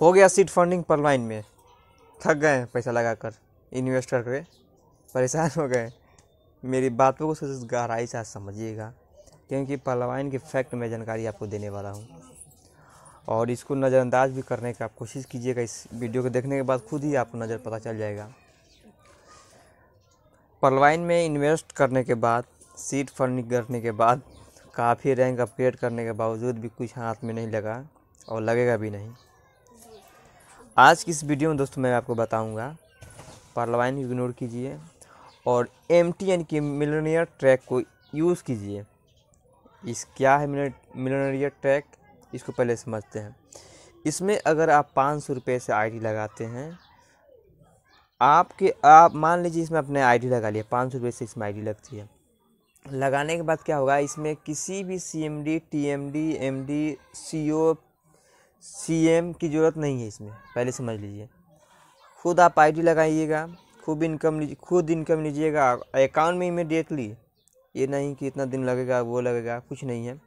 हो गया seed funding पर लाइन में थक गए पैसा लगा कर इन्वेस्ट करके परेशान हो गए मेरी बातों को गहराई से समझिएगा क्योंकि पलवाइन के फैक्ट में जानकारी आपको देने वाला हूँ और इसको नज़रअंदाज भी करने का आप कोशिश कीजिएगा इस वीडियो को देखने के बाद खुद ही आपको नज़र पता चल जाएगा पलवाइन में इन्वेस्ट करने के बाद सीट फंडिंग करने के बाद काफ़ी रैंक अपग्रेड करने के बावजूद भी कुछ हाथ में नहीं लगा और लगेगा भी नहीं आज की इस वीडियो में दोस्तों मैं आपको बताऊंगा पार्लवाइन इग्नोर कीजिए और एम टी एन की मिलनियर ट्रैक को यूज़ कीजिए इस क्या है मिलनियर ट्रैक इसको पहले समझते हैं इसमें अगर आप पाँच सौ रुपये से आईडी लगाते हैं आपके आप मान लीजिए इसमें अपने आईडी लगा लिया पाँच सौ रुपये से इसमें आईडी लगती है लगाने के बाद क्या होगा इसमें किसी भी C M D T M D M D C O CM की ज़रूरत नहीं है इसमें पहले समझ लीजिए खुद आप आईडी लगाइएगा खुद इनकम लीजिए खुद इनकम लीजिएगा अकाउंट में इमीडिएटली ये नहीं कि इतना दिन लगेगा वो लगेगा कुछ नहीं है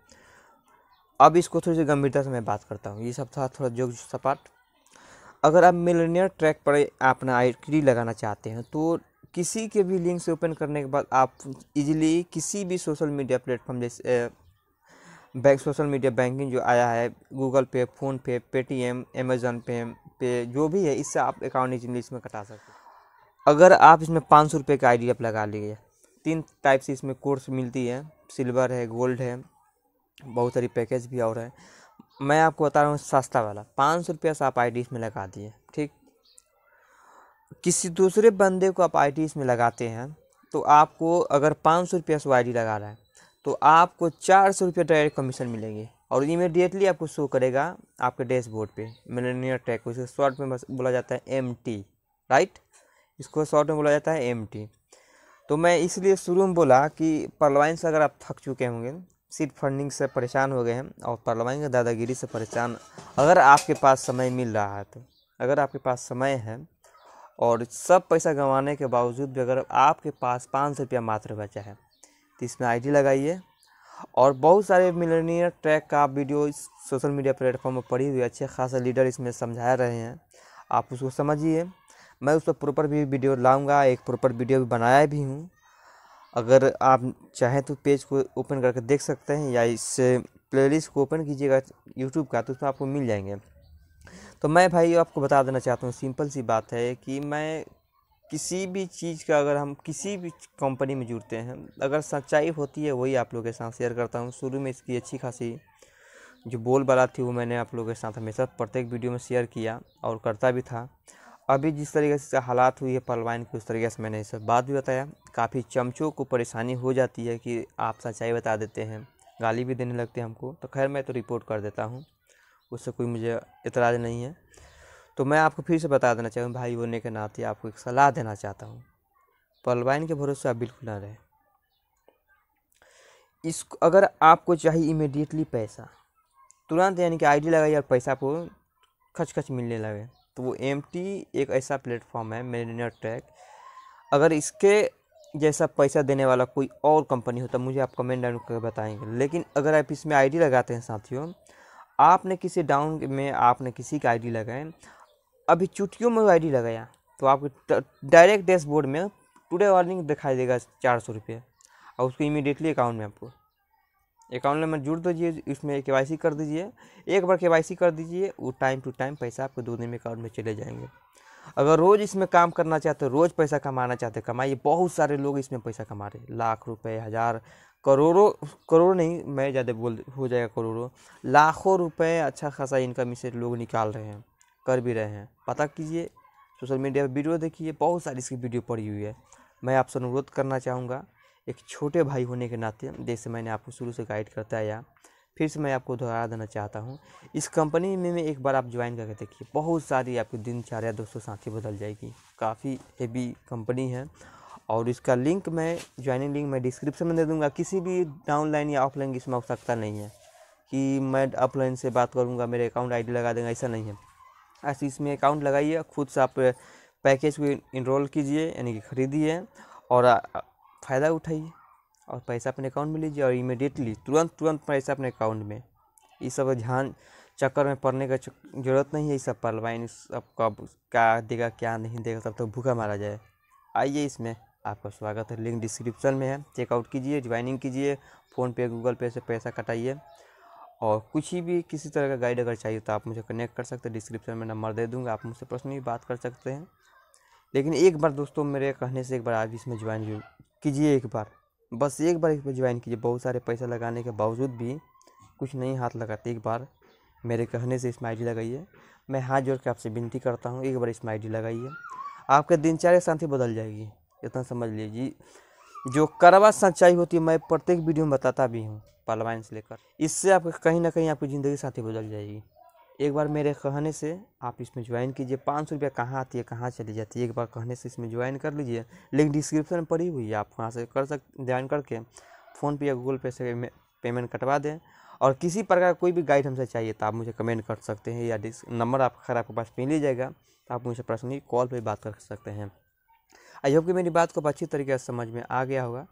अब इसको थोड़ी सी गंभीरता से मैं बात करता हूँ ये सब था थोड़ा जोक सपाट अगर आप मिलनियर ट्रैक पर अपना आई लगाना चाहते हैं तो किसी के भी लिंक से ओपन करने के बाद आप इजीली किसी भी सोशल मीडिया प्लेटफॉर्म जैसे बैंक सोशल मीडिया बैंकिंग जो आया है गूगल पे फ़ोन पे पेटीएम अमेज़न पे पे जो भी है इससे आप अकाउंट इजिली इसमें कटा सकते हैं अगर आप इसमें पाँच सौ रुपये का आई डी लगा लीजिए तीन टाइप से इसमें कोर्स मिलती है सिल्वर है गोल्ड है बहुत सारी पैकेज भी और है मैं आपको बता रहा हूँ सस्ता वाला पाँच सौ रुपया से आप आई इसमें लगा दिए ठीक किसी दूसरे बंदे को आप आई इसमें लगाते हैं तो आपको अगर पाँच सौ रुपया से आई लगा रहा है तो आपको चार सौ रुपया डायरेक्ट कमीशन मिलेंगे और इमीडिएटली आपको शो करेगा आपके डैशबोर्ड पे मिलेनियर टैग को इसको शॉर्ट में बोला जाता है एम टी राइट इसको शॉर्ट में बोला जाता है एम टी तो मैं इसलिए शुरू में बोला कि से अगर आप थक चुके होंगे सीट फंडिंग से परेशान हो गए हैं और परलवाइन की दादागिरी से परेशान अगर आपके पास समय मिल रहा है तो अगर आपके पास समय है और सब पैसा गंवाने के बावजूद भी अगर आपके पास पाँच सौ रुपया मात्र बचा है तो इसमें आईडी लगाइए और बहुत सारे मिलनियर ट्रैक का वीडियो इस सोशल मीडिया प्लेटफॉर्म पर पड़ी हुई अच्छे खास लीडर इसमें समझा रहे हैं आप उसको समझिए मैं उस पर प्रॉपर भी वीडियो लाऊंगा एक प्रॉपर वीडियो भी बनाया भी हूँ अगर आप चाहें तो पेज को ओपन करके देख सकते हैं या इस प्लेलिस्ट को ओपन कीजिएगा यूट्यूब का तो उसमें आपको मिल जाएंगे तो मैं भाई आपको बता देना चाहता हूँ सिंपल सी बात है कि मैं किसी भी चीज़ का अगर हम किसी भी कंपनी में जुड़ते हैं अगर सच्चाई होती है वही आप लोगों के साथ शेयर करता हूँ शुरू में इसकी अच्छी खासी जो बोल बाला थी वो मैंने आप लोगों के साथ हमेशा प्रत्येक वीडियो में शेयर किया और करता भी था अभी जिस तरीके से हालात हुई है पलवाइन की उस तरीके से मैंने इस बात भी बताया काफ़ी चमचों को परेशानी हो जाती है कि आप सच्चाई बता देते हैं गाली भी देने लगते हैं हमको तो खैर मैं तो रिपोर्ट कर देता हूँ उससे कोई मुझे इतराज़ नहीं है तो मैं आपको फिर से बता देना चाहूँ भाई होने के नाते आपको एक सलाह देना चाहता हूँ पलवाइन के भरोसे आप बिल्कुल ना रहें इस अगर आपको चाहिए इमिडिएटली पैसा तुरंत यानी कि आईडी लगाइए और पैसा आपको खच खच मिलने लगे तो वो एम एक ऐसा प्लेटफॉर्म है मेरीनर ट्रैक अगर इसके जैसा पैसा देने वाला कोई और कंपनी हो तो मुझे आप कमेंट डाउन करके बताएंगे लेकिन अगर आप इसमें आईडी लगाते हैं साथियों आपने किसी डाउन में आपने किसी का आईडी लगाएं अभी चुटकियों में आई लगाया तो आपको डायरेक्ट डैशबोर्ड में टुडे वार्निंग दिखाई देगा चार सौ रुपये और उसको इमीडिएटली अकाउंट में आपको अकाउंट नंबर जुड़ दीजिए उसमें के कर दीजिए एक बार के कर दीजिए वो टाइम टू टाइम पैसा आपको दो दिन में अकाउंट में चले जाएंगे अगर रोज़ इसमें काम करना चाहते हो रोज़ पैसा कमाना चाहते हो कमाइए बहुत सारे लोग इसमें पैसा कमा रहे हैं लाख रुपए हज़ार करोड़ों करोड़ नहीं मैं ज़्यादा बोल हो जाएगा करोड़ों लाखों रुपए अच्छा खासा इनकम इसे लोग निकाल रहे हैं कर भी रहे हैं पता कीजिए सोशल मीडिया पर वीडियो देखिए बहुत सारी इसकी वीडियो पड़ी हुई है मैं आपसे अनुरोध करना चाहूँगा एक छोटे भाई होने के नाते जैसे मैंने आपको शुरू से गाइड करता आया फिर से मैं आपको दोहरा देना चाहता हूँ इस कंपनी में मैं एक बार आप ज्वाइन करके देखिए बहुत सारी आपकी दिनचर्या दोस्तों साथी बदल जाएगी काफ़ी हेवी कंपनी है और इसका लिंक मैं ज्वाइनिंग लिंक मैं डिस्क्रिप्शन में दे दूँगा किसी भी डाउनलाइन या ऑफलाइन की इसमें आवश्यकता नहीं है कि मैं ऑफलाइन से बात करूँगा मेरे अकाउंट आईडी लगा देंगे ऐसा नहीं है ऐसे इसमें अकाउंट लगाइए खुद से आप पैकेज को इनरोल कीजिए यानी कि खरीदिए और फ़ायदा उठाइए और पैसा अपने अकाउंट में लीजिए और इमिडिएटली तुरंत तुरंत पैसा अपने अकाउंट में इस सब ध्यान चक्कर में पड़ने का जरूरत नहीं है ये सब पर सब कब क्या देगा क्या नहीं देगा तब तक तो भूखा मारा जाए आइए इसमें आपका स्वागत है लिंक डिस्क्रिप्शन में है चेकआउट कीजिए ज्वाइनिंग कीजिए फ़ोनपे गूगल पे से पैसा कटाइए और कुछ ही भी किसी तरह का गाइड अगर चाहिए तो आप मुझे कनेक्ट कर सकते हैं डिस्क्रिप्शन में नंबर दे दूँगा आप मुझसे पर्सनली बात कर सकते हैं लेकिन एक बार दोस्तों मेरे कहने से एक बार आप इसमें ज्वाइन कीजिए एक बार बस एक बार इसमें ज्वाइन कीजिए बहुत सारे पैसा लगाने के बावजूद भी कुछ नहीं हाथ लगाते एक बार मेरे कहने से इसमें आई लगाइए मैं हाथ जोड़ के आपसे विनती करता हूँ एक बार इसमें आई लगाइए आपका दिनचर्या शांति बदल जाएगी इतना समझ लीजिए जो करवा सच्चाई होती है मैं प्रत्येक वीडियो में बताता भी हूँ पलवाइन से लेकर इससे आप कहीं ना कहीं आपकी ज़िंदगी साथी बदल जाएगी एक बार मेरे कहने से आप इसमें ज्वाइन कीजिए पाँच सौ रुपया कहाँ आती है कहाँ चली जाती है एक बार कहने से इसमें ज्वाइन कर लीजिए लिंक डिस्क्रिप्शन में पड़ी हुई है आप वहाँ से कर सक ज्वाइन करके फ़ोनपे या गूगल पे से पेमेंट कटवा दें और किसी प्रकार कोई भी गाइड हमसे चाहिए तो आप मुझे कमेंट कर सकते हैं या नंबर आप खैर आपके पास मिल ही जाएगा तो आप मुझे पर्सनली कॉल पर बात कर सकते हैं आई होप कि मेरी बात को अच्छी तरीके से समझ में आ गया होगा